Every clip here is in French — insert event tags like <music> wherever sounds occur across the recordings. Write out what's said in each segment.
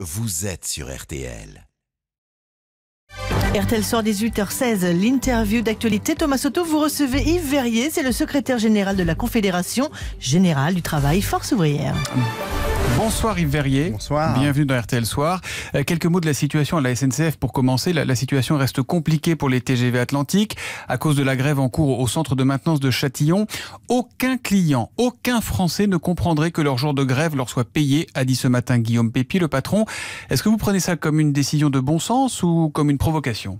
Vous êtes sur RTL. RTL soir 18h16, l'interview d'actualité. Thomas Soto, vous recevez Yves Verrier, c'est le secrétaire général de la Confédération générale du travail Force ouvrière. Bonsoir Yves Verrier. Bonsoir. Bienvenue dans RTL Soir. Euh, quelques mots de la situation à la SNCF pour commencer. La, situation reste compliquée pour les TGV Atlantique à cause de la grève en cours au centre de maintenance de Châtillon. Aucun client, aucun Français ne comprendrait que leur jour de grève leur soit payé, a dit ce matin Guillaume Pépi, le patron. Est-ce que vous prenez ça comme une décision de bon sens ou comme une provocation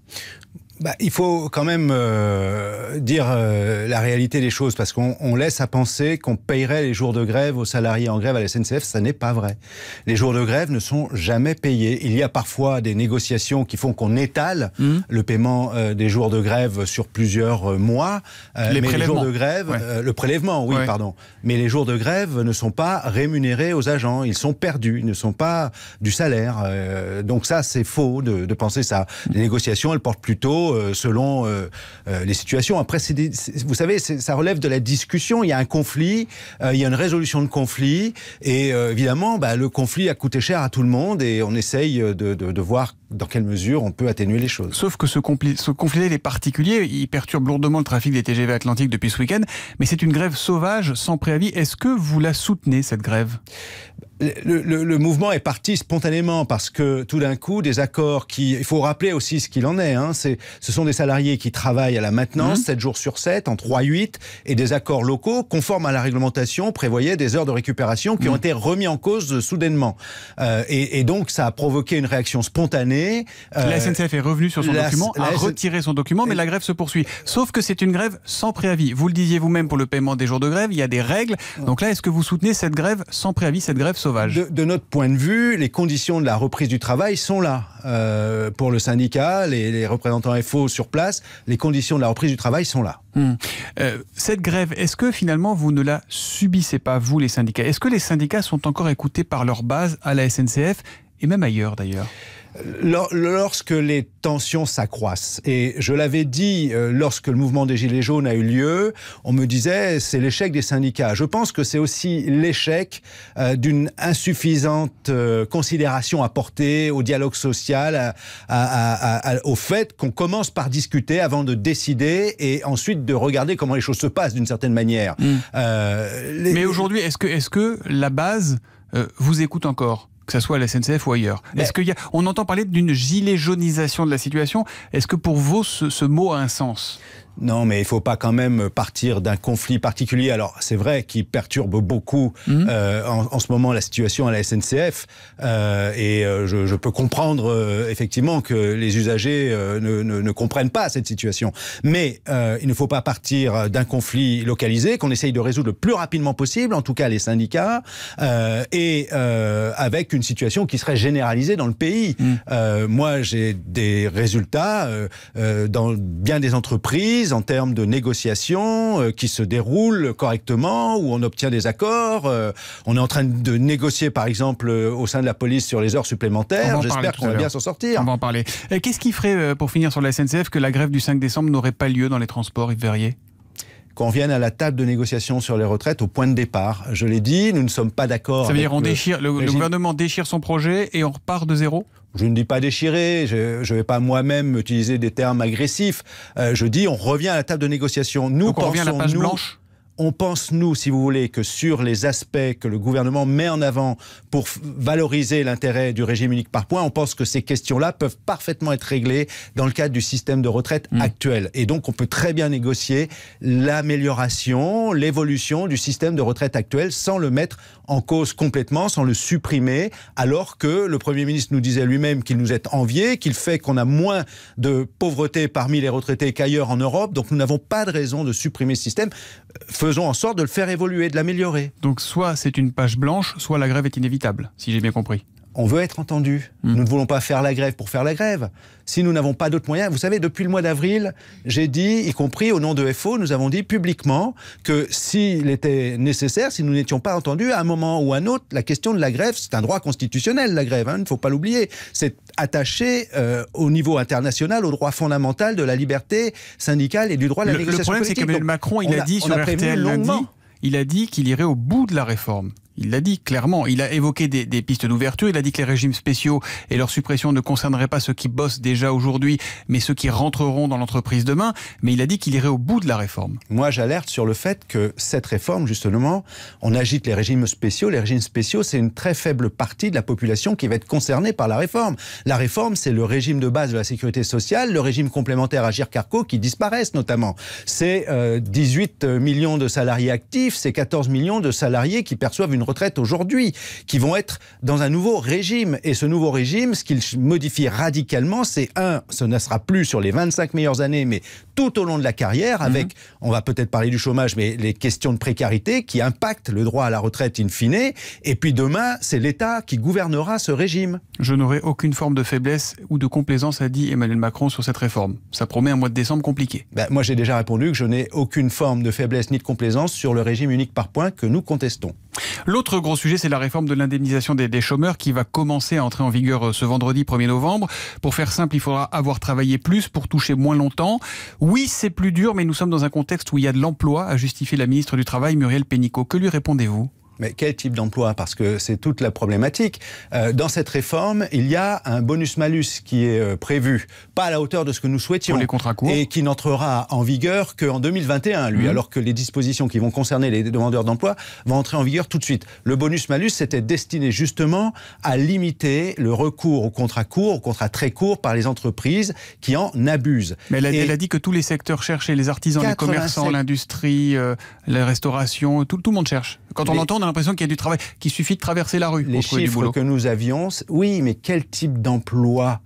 bah, il faut quand même euh, dire euh, la réalité des choses, parce qu'on laisse à penser qu'on payerait les jours de grève aux salariés en grève à la SNCF, ça n'est pas vrai. Les jours de grève ne sont jamais payés. Il y a parfois des négociations qui font qu'on étale mmh. le paiement euh, des jours de grève sur plusieurs mois. les jours de grève, le prélèvement, oui, pardon. Mais les jours de grève ne sont pas rémunérés aux agents, ils sont perdus, ils ne sont pas du salaire. donc ça, c'est faux de, de penser ça. Les négociations, elles portent plutôt selon les situations. Après, vous savez, ça relève de la discussion. Il y a un conflit, il y a une résolution de conflit, et évidemment, le conflit a coûté cher à tout le monde, et on essaye de, voir dans quelle mesure on peut atténuer les choses. Sauf que ce, ce conflit, les particulier. il perturbe lourdement le trafic des TGV Atlantique depuis ce week-end, mais c'est une grève sauvage, sans préavis. Est-ce que vous la soutenez, cette grève le, le, mouvement est parti spontanément parce que tout d'un coup, des accords qui. Il faut rappeler aussi ce qu'il en est. Hein, c'est, ce sont des salariés qui travaillent à la maintenance, 7 mmh. jours sur 7, en 3-8, et des accords locaux, conformes à la réglementation, prévoyaient des heures de récupération qui mmh. ont été remis en cause soudainement. Euh, et, et, donc, ça a provoqué une réaction spontanée. Euh, la SNCF est revenue sur son document, a retiré son document, mais la grève se poursuit. Sauf que c'est une grève sans préavis. Vous le disiez vous-même pour le paiement des jours de grève, il y a des règles. Donc là, est-ce que vous soutenez cette grève sans préavis, cette grève sauvage de, notre point de vue, les conditions de la reprise du travail sont là. Euh, pour le syndicat, les, les, représentants FO sur place, les conditions de la reprise du travail sont là. Hmm. Euh, cette grève, est-ce que finalement vous ne la subissez pas, vous les syndicats Est-ce que les syndicats sont encore écoutés par leur base à la SNCF et même ailleurs d'ailleurs Lorsque les tensions s'accroissent, et je l'avais dit euh, lorsque le mouvement des Gilets jaunes a eu lieu, on me disait c'est l'échec des syndicats. Je pense que c'est aussi l'échec euh, d'une insuffisante euh, considération apportée au dialogue social, au fait qu'on commence par discuter avant de décider et ensuite de regarder comment les choses se passent d'une certaine manière. Mm. Mais aujourd'hui, est-ce que, la base vous écoute encore que ce soit à la SNCF ou ailleurs. Bah. Est-ce qu'il on entend parler d'une gilet jaunisation de la situation. Est-ce que pour vous, ce mot a un sens non, mais il ne faut pas quand même partir d'un conflit particulier. Alors, c'est vrai qu'il perturbe beaucoup mhm. euh, en, ce moment la situation à la SNCF. Euh, et euh, je, peux comprendre effectivement que les usagers ne, comprennent pas cette situation. Mais il ne faut pas partir d'un conflit localisé qu'on essaye de résoudre le plus rapidement possible, en tout cas les syndicats, et avec une situation qui serait généralisée dans le pays. Mhm. moi, j'ai des résultats dans bien des entreprises en termes de négociations euh, qui se déroulent correctement, où on obtient des accords. Euh, on est en train de négocier, par exemple, euh, au sein de la police sur les heures supplémentaires. J'espère qu'on va bien s'en sortir. On va en parler. Qu'est-ce qui ferait, pour finir sur la SNCF, que la grève du 5 décembre n'aurait pas lieu dans les transports, Yves Verrier qu'on vienne à la table de négociation sur les retraites au point de départ. Je l'ai dit, nous ne sommes pas d'accord. Ça veut dire on le, déchire, le, gouvernement déchire son projet et on repart de zéro je ne dis pas déchirer, je ne vais pas moi-même utiliser des termes agressifs. Euh, je dis on revient à la table de négociation. Nous Donc on revient à la page blanche on pense, nous, si vous voulez, que sur les aspects que le gouvernement met en avant pour valoriser l'intérêt du régime unique par points, on pense que ces questions-là peuvent parfaitement être réglées dans le cadre du système de retraite mm. actuel. Et donc, on peut très bien négocier l'amélioration, l'évolution du système de retraite actuel sans le mettre en cause complètement, sans le supprimer, alors que le Premier ministre nous disait lui-même qu'il nous est envié, qu'il fait qu'on a moins de pauvreté parmi les retraités qu'ailleurs en Europe. Donc, nous n'avons pas de raison de supprimer ce système. Euh, faisons en sorte de le faire évoluer, de l'améliorer. Donc soit c'est une page blanche, soit la grève est inévitable, si j'ai bien compris on veut être entendu. Mm. Nous ne voulons pas faire la grève pour faire la grève. Si nous n'avons pas d'autres moyens, vous savez, depuis le mois d'avril, j'ai dit, y compris au nom de FO, nous avons dit publiquement que s'il était nécessaire, si nous n'étions pas entendus, à un moment ou à un autre, la question de la grève, c'est un droit constitutionnel, la grève, hein, il ne faut pas l'oublier. C'est attaché euh, au niveau international au droit fondamental de la liberté syndicale et du droit à la le, négociation Le problème, c'est qu'Emmanuel Macron, il a, dit sur RTL il a dit qu'il irait au bout de la réforme. Il l'a dit clairement. Il a évoqué des, pistes d'ouverture. Il a dit que les régimes spéciaux et leur suppression ne concerneraient pas ceux qui bossent déjà aujourd'hui, mais ceux qui rentreront dans l'entreprise demain. Mais il a dit qu'il irait au bout de la réforme. Moi, j'alerte sur le fait que cette réforme, justement, on agite les régimes spéciaux. Les régimes spéciaux, c'est une très faible partie de la population qui va être concernée par la réforme. La réforme, c'est le régime de base de la sécurité sociale, le régime complémentaire Agir-Carco qui disparaissent notamment. C'est 18 euh, millions de salariés actifs, c'est 14 millions de salariés qui perçoivent une retraite aujourd'hui, qui vont être dans un nouveau régime. Et ce nouveau régime, ce qu'il modifie radicalement, c'est un, ce ne sera plus sur les 25 meilleures années, mais tout au long de la carrière, mhm. avec, on va peut-être parler du chômage, mais les questions de précarité qui impactent le droit à la retraite in fine. Et puis demain, c'est l'État qui gouvernera ce régime. Je n'aurai aucune forme de faiblesse ou de complaisance, a dit Emmanuel Macron sur cette réforme. Ça promet un mois de décembre compliqué. Ben, moi, j'ai déjà répondu que je n'ai aucune forme de faiblesse ni de complaisance sur le régime unique par point que nous contestons. L'autre gros sujet, c'est la réforme de l'indemnisation des, chômeurs qui va commencer à entrer en vigueur euh, ce vendredi 1er novembre. Pour faire simple, il faudra avoir travaillé plus pour toucher moins longtemps. Oui, c'est plus dur, mais nous sommes dans un contexte où il y a de l'emploi, a justifié la ministre du Travail, Muriel Pénicaud. Que lui répondez-vous mais quel type d'emploi Parce que c'est toute la problématique. Euh, dans cette réforme, il y a un bonus-malus qui est euh, prévu, pas à la hauteur de ce que nous souhaitions. les contrats Et qui n'entrera en vigueur qu'en 2021, lui, mmh. alors que les dispositions qui vont concerner les demandeurs d'emploi vont entrer en vigueur tout de suite. Le bonus-malus, c'était destiné justement à limiter le recours aux contrats courts, aux contrats très courts par les entreprises qui en abusent. Mais elle a, dit que tous les secteurs cherchaient les artisans, les commerçants, l'industrie, euh, la restauration, tout, le monde cherche. Quand on entend a l'impression qu'il y a du travail, qu'il suffit de traverser la rue. Les chiffres que nous avions, oui, mais quel type d'emploi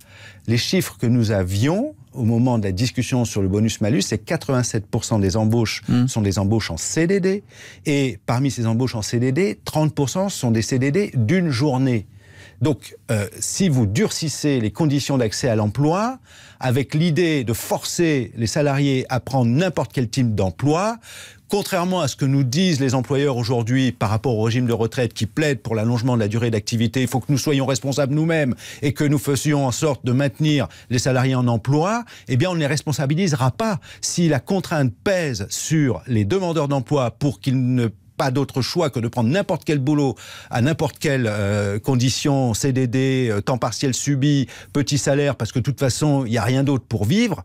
Les chiffres que nous avions au moment de la discussion sur le bonus-malus, c'est 87% des embauches hmm. sont des embauches en CDD, et parmi ces embauches en CDD, 30% sont des CDD d'une journée. Donc, euh, si vous durcissez les conditions d'accès à l'emploi, avec l'idée de forcer les salariés à prendre n'importe quel type d'emploi, contrairement à ce que nous disent les employeurs aujourd'hui par rapport au régime de retraite qui plaide pour l'allongement de la durée d'activité, il faut que nous soyons responsables nous-mêmes et que nous fassions en sorte de maintenir les salariés en emploi, eh bien on ne les responsabilisera pas. Si la contrainte pèse sur les demandeurs d'emploi pour qu'ils ne pas d'autre choix que de prendre n'importe quel boulot à n'importe quelle euh, condition, CDD, euh, temps partiel subi, petit salaire, parce que de toute façon, il n'y a rien d'autre pour vivre.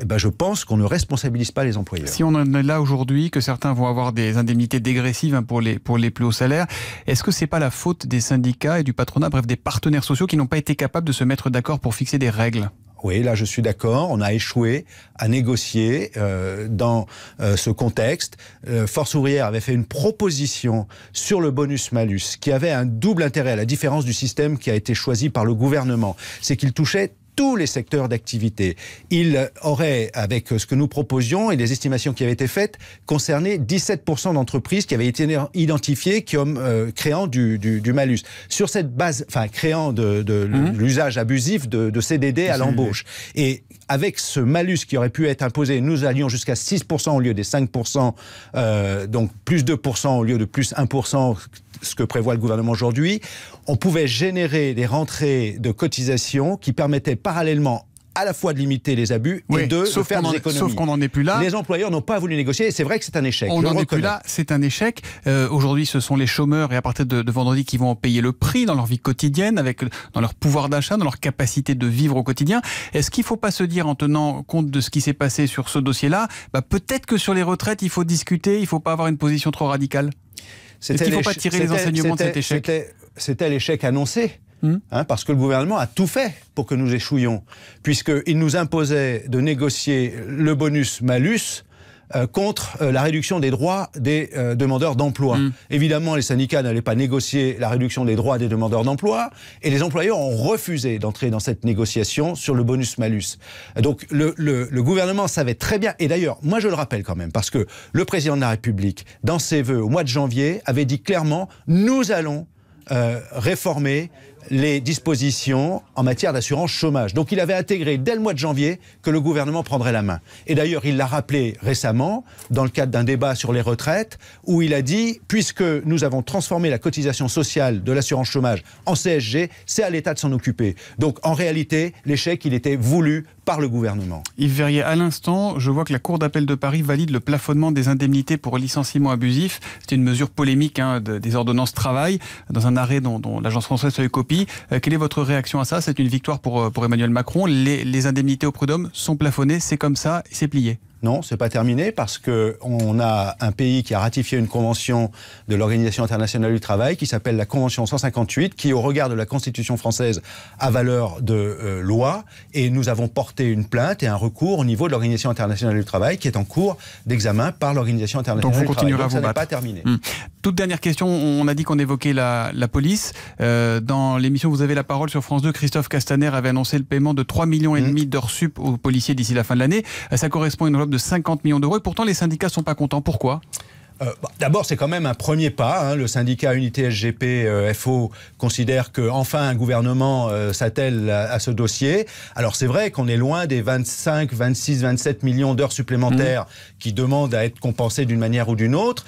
Eh ben je pense qu'on ne responsabilise pas les employeurs. Si on en est là aujourd'hui, que certains vont avoir des indemnités dégressives hein, pour les, pour les plus hauts salaires, est-ce que ce n'est pas la faute des syndicats et du patronat, bref des partenaires sociaux qui n'ont pas été capables de se mettre d'accord pour fixer des règles oui, là je suis d'accord, on a échoué à négocier euh, dans euh, ce contexte. Euh, Force ouvrière avait fait une proposition sur le bonus-malus qui avait un double intérêt, à la différence du système qui a été choisi par le gouvernement, c'est qu'il touchait tous les secteurs d'activité. Il aurait, avec ce que nous proposions et les estimations qui avaient été faites, concerné 17% d'entreprises qui avaient été identifiées comme euh, créant du, du, malus. Sur cette base, enfin, créant de, mmh. l'usage abusif de, CDD à l'embauche. Et avec ce malus qui aurait pu être imposé, nous allions jusqu'à 6% au lieu des 5%, euh, donc plus 2% au lieu de plus 1%, ce que prévoit le gouvernement aujourd'hui. On pouvait générer des rentrées de cotisations qui permettaient parallèlement à la fois de limiter les abus et de, faire des économies. Sauf qu'on n'en est plus là. Les employeurs n'ont pas voulu négocier et c'est vrai que c'est un échec. On n'en est plus là, c'est un échec. Euh, aujourd'hui, ce sont les chômeurs et à partir de, vendredi qui vont en payer le prix dans leur vie quotidienne, avec, dans leur pouvoir d'achat, dans leur capacité de vivre au quotidien. Est-ce qu'il ne faut pas se dire, en tenant compte de ce qui s'est passé sur ce dossier-là, bah, peut-être que sur les retraites, il faut discuter, il ne faut pas avoir une position trop radicale Est-ce qu'il ne faut pas tirer les enseignements de cet échec C'était l'échec annoncé Hmm. Hein, parce que le gouvernement a tout fait pour que nous échouions, puisqu'il nous imposait de négocier le bonus-malus euh, contre euh, la réduction des droits des euh, demandeurs d'emploi. Hmm. Évidemment, les syndicats n'allaient pas négocier la réduction des droits des demandeurs d'emploi et les employeurs ont refusé d'entrer dans cette négociation sur le bonus-malus. Donc le, le, gouvernement savait très bien, et d'ailleurs, moi je le rappelle quand même, parce que le président de la République, dans ses voeux au mois de janvier, avait dit clairement, nous allons réformer les dispositions en matière d'assurance chômage. Donc il avait intégré dès le mois de janvier que le gouvernement prendrait la main. Et d'ailleurs, il l'a rappelé récemment dans le cadre d'un débat sur les retraites où il a dit puisque nous avons transformé la cotisation sociale de l'assurance chômage en CSG, c'est à l'État de s'en occuper. Donc en réalité, l'échec, il était voulu par le gouvernement. Yves Verrier, à l'instant, je vois que la Cour d'appel de Paris valide le plafonnement des indemnités pour licenciements abusifs. C'est une mesure polémique hein, des ordonnances travail dans un arrêt dont, l'Agence française eu copie euh, quelle est votre réaction à ça C'est une victoire euh, pour, Emmanuel Macron. Les, les indemnités au prud'homme sont plafonnées, c'est comme ça, c'est plié. Non, c'est pas terminé parce que on a un pays qui a ratifié une convention de l'Organisation internationale du travail qui s'appelle la Convention 158, qui au regard de la Constitution française a valeur de euh, loi. Et nous avons porté une plainte et un recours au niveau de l'Organisation internationale du travail qui est en cours d'examen par l'Organisation internationale du travail. Donc ça n'est pas terminé. Hmm. Toute dernière question. On a dit qu'on évoquait la, police. Euh, dans l'émission, vous avez la parole sur France 2. Christophe Castaner avait annoncé le paiement de 3 millions et demi hmm. d'heures sup aux policiers d'ici la fin de l'année. Euh, ça correspond à une de 50 millions d'euros. Et pourtant, les syndicats sont pas contents. Pourquoi euh, bah, d'abord, c'est quand même un premier pas. Hein. Le syndicat Unité SGP euh, FO considère que enfin un gouvernement euh, s'attelle à, ce dossier. Alors c'est vrai qu'on est loin des 25, 26, 27 millions d'heures supplémentaires mmh. qui demandent à être compensées d'une manière ou d'une autre.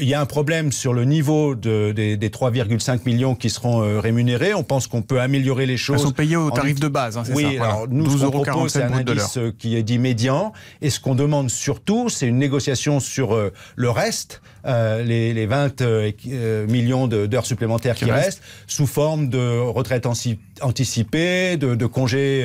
Il y a un problème sur le niveau de, des, 3,5 millions qui seront rémunérés. On pense qu'on peut améliorer les choses. Ils sont payés au tarif de base. Hein, c'est oui, ça, voilà. alors nous, 12 ce un indice qui est dit médian. Et ce qu'on demande surtout, c'est une négociation sur le reste euh, les, 20 euh, euh, millions d'heures supplémentaires qui, restent, sous forme de retraite anticipée, de, congés,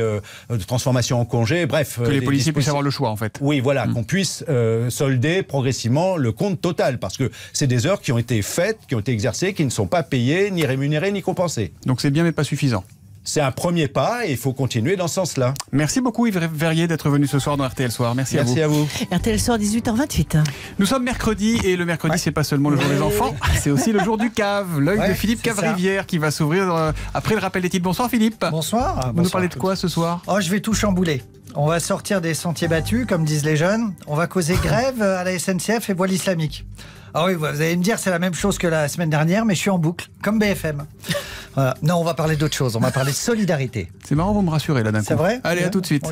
de transformation en congés, bref. Que les policiers puissent avoir le choix, en fait. Oui, voilà, mm. qu'on puisse solder progressivement le compte total, parce que c'est des heures qui ont été faites, qui ont été exercées, qui ne sont pas payées, ni rémunérées, ni compensées. Donc c'est bien, mais pas suffisant c'est un premier pas et il faut continuer dans ce sens-là. Merci beaucoup Yves Verrier d'être venu ce soir dans RTL Soir. Merci, à, vous. RTL Soir 18h28. Nous sommes mercredi et le mercredi, c'est pas seulement le jour des enfants, c'est aussi le jour du cave. L'œil de Philippe Cavrivière qui va s'ouvrir euh, après le rappel des titres. Bonsoir Philippe. Bonsoir. Vous nous parlez de quoi ce soir Oh, je vais tout chambouler. On va sortir des sentiers battus, comme disent les jeunes. On va causer grève à la SNCF et voile islamique. Ah oui, vous allez me dire, c'est la même chose que la semaine dernière, mais je suis en boucle, comme BFM. Non, on va parler d'autre chose. On va parler solidarité. C'est marrant, vous me rassurez là d'un coup. C'est vrai Allez, à tout de suite. Vous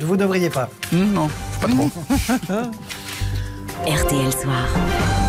ne vous devriez pas. Hmm, non, pas trop. Hmm. <laughs> Hein RTL Soir.